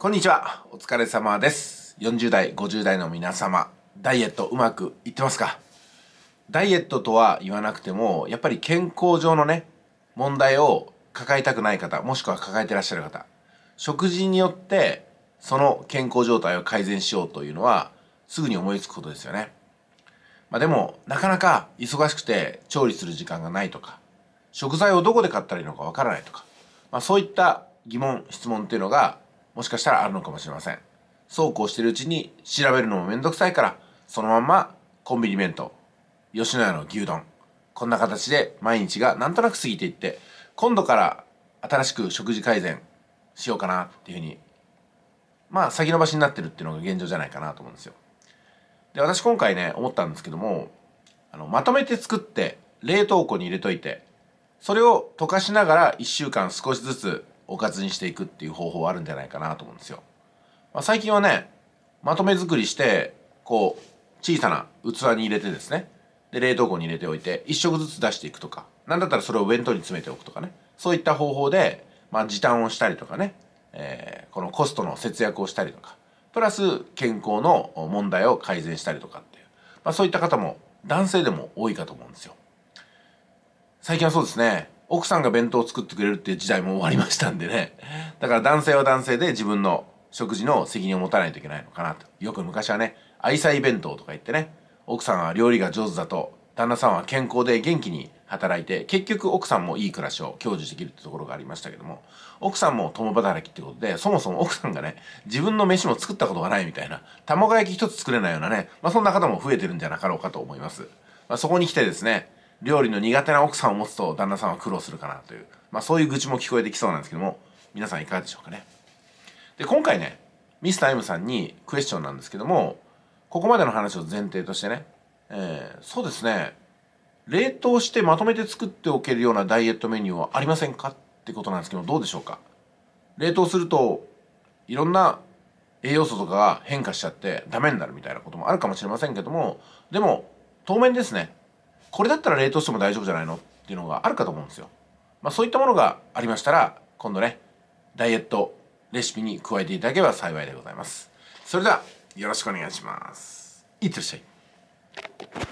こんにちは。お疲れ様です。40代、50代の皆様、ダイエットうまくいってますかダイエットとは言わなくても、やっぱり健康上のね、問題を抱えたくない方、もしくは抱えてらっしゃる方、食事によってその健康状態を改善しようというのは、すぐに思いつくことですよね。まあでも、なかなか忙しくて調理する時間がないとか、食材をどこで買ったらいいのかわからないとか、まあそういった疑問、質問っていうのがもしかしたらあるのかもしれませんそうこうしてるうちに調べるのもめんどくさいからそのまんまコンビニ弁当吉野家の牛丼こんな形で毎日がなんとなく過ぎていって今度から新しく食事改善しようかなっていうふうにまあ先延ばしになってるっていうのが現状じゃないかなと思うんですよで私今回ね思ったんですけどもあのまとめて作って冷凍庫に入れといてそれを溶かしながら1週間少しずつおかずにしていくっていう方法はあるんじゃないかなと思うんですよ。まあ、最近はねまとめ作りしてこう小さな器に入れてですねで冷凍庫に入れておいて1食ずつ出していくとか何だったらそれを弁当に詰めておくとかねそういった方法で、まあ、時短をしたりとかね、えー、このコストの節約をしたりとかプラス健康の問題を改善したりとかっていう、まあ、そういった方も男性でも多いかと思うんですよ。最近はそうですね奥さんが弁当を作ってくれるっていう時代も終わりましたんでねだから男性は男性で自分の食事の責任を持たないといけないのかなとよく昔はね愛妻弁当とか言ってね奥さんは料理が上手だと旦那さんは健康で元気に働いて結局奥さんもいい暮らしを享受できるってところがありましたけども奥さんも共働きってことでそもそも奥さんがね自分の飯も作ったことがないみたいな卵焼き一つ作れないようなね、まあ、そんな方も増えてるんじゃなかろうかと思います、まあ、そこに来てですね料理の苦手な奥さんを持つと旦那さんは苦労するかなという、まあ、そういう愚痴も聞こえてきそうなんですけども皆さんいかがでしょうかねで今回ねミスター M さんにクエスチョンなんですけどもここまでの話を前提としてね、えー、そうですね冷凍してまとめて作っておけるようなダイエットメニューはありませんかってことなんですけどどうでしょうか冷凍するといろんな栄養素とかが変化しちゃってダメになるみたいなこともあるかもしれませんけどもでも当面ですねこれだったら冷凍しても大丈夫じゃないのっていうのがあるかと思うんですよ。まあ、そういったものがありましたら今度ねダイエットレシピに加えていただければ幸いでございます。それではよろしくお願いします。いってらっしゃい。